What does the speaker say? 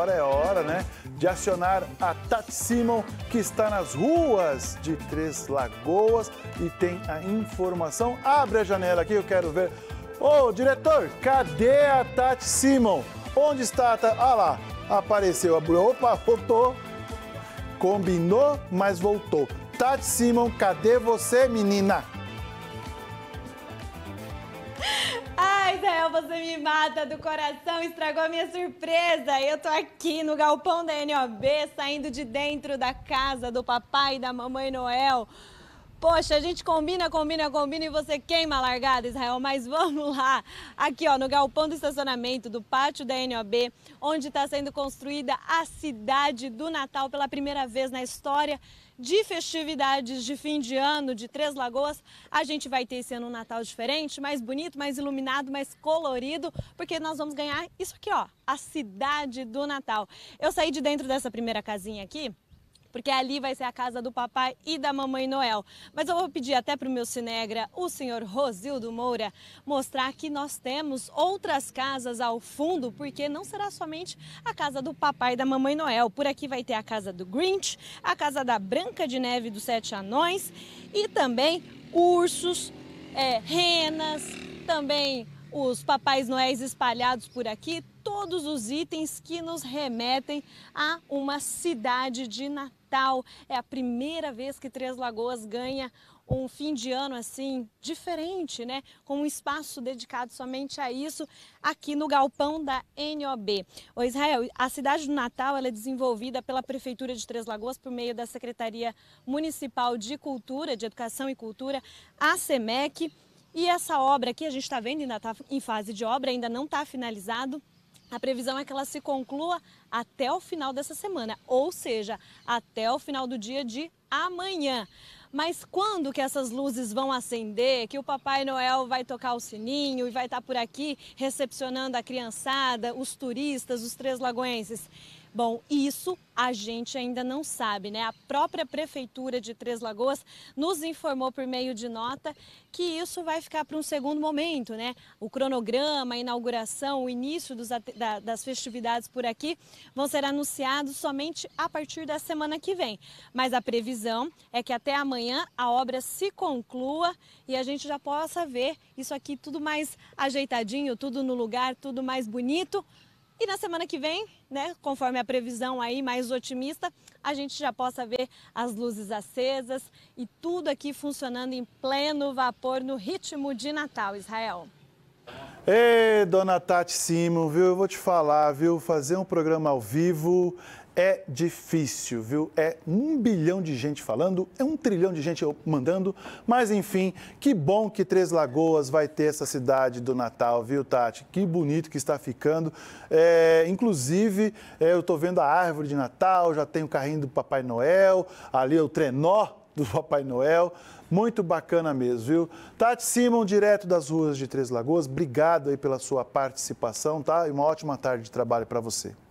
agora é hora, né, de acionar a Tati Simon, que está nas ruas de Três Lagoas e tem a informação. Abre a janela aqui, eu quero ver. Ô, diretor, cadê a Tati Simon? Onde está a Tati? Ah lá, apareceu. Opa, voltou. Combinou, mas voltou. Tati Simon, cadê você, menina? Rafael, você me mata do coração, estragou a minha surpresa. Eu tô aqui no galpão da NOB, saindo de dentro da casa do papai e da mamãe Noel. Poxa, a gente combina, combina, combina e você queima a largada, Israel, mas vamos lá. Aqui, ó, no galpão do estacionamento do pátio da NOB, onde está sendo construída a cidade do Natal pela primeira vez na história de festividades de fim de ano de Três Lagoas. A gente vai ter esse ano um Natal diferente, mais bonito, mais iluminado, mais colorido, porque nós vamos ganhar isso aqui, ó, a cidade do Natal. Eu saí de dentro dessa primeira casinha aqui porque ali vai ser a casa do papai e da mamãe Noel. Mas eu vou pedir até para o meu cinegra, o senhor Rosildo Moura, mostrar que nós temos outras casas ao fundo, porque não será somente a casa do papai e da mamãe Noel. Por aqui vai ter a casa do Grinch, a casa da Branca de Neve dos Sete Anões e também ursos, é, renas, também os papais noéis espalhados por aqui, todos os itens que nos remetem a uma cidade de Natal. É a primeira vez que Três Lagoas ganha um fim de ano assim diferente, né? Com um espaço dedicado somente a isso aqui no galpão da NOB. O Israel, a cidade do Natal ela é desenvolvida pela prefeitura de Três Lagoas por meio da Secretaria Municipal de Cultura, de Educação e Cultura, a SEMEC e essa obra aqui, a gente está vendo, ainda está em fase de obra, ainda não está finalizado. A previsão é que ela se conclua até o final dessa semana, ou seja, até o final do dia de amanhã. Mas quando que essas luzes vão acender, que o Papai Noel vai tocar o sininho e vai estar tá por aqui recepcionando a criançada, os turistas, os três lagoenses? Bom, isso a gente ainda não sabe, né? A própria Prefeitura de Três Lagoas nos informou por meio de nota que isso vai ficar para um segundo momento, né? O cronograma, a inauguração, o início dos, da, das festividades por aqui vão ser anunciados somente a partir da semana que vem. Mas a previsão é que até amanhã a obra se conclua e a gente já possa ver isso aqui tudo mais ajeitadinho, tudo no lugar, tudo mais bonito. E na semana que vem, né, conforme a previsão aí mais otimista, a gente já possa ver as luzes acesas e tudo aqui funcionando em pleno vapor no ritmo de Natal, Israel. Ei, dona Tati Simo, viu? Eu vou te falar, viu? Fazer um programa ao vivo é difícil, viu? É um bilhão de gente falando, é um trilhão de gente mandando, mas enfim, que bom que Três Lagoas vai ter essa cidade do Natal, viu, Tati? Que bonito que está ficando. É, inclusive, é, eu estou vendo a árvore de Natal, já tem o carrinho do Papai Noel, ali é o trenó do Papai Noel. Muito bacana mesmo, viu? Tati Simon, direto das ruas de Três Lagoas, obrigado aí pela sua participação, tá? E uma ótima tarde de trabalho para você.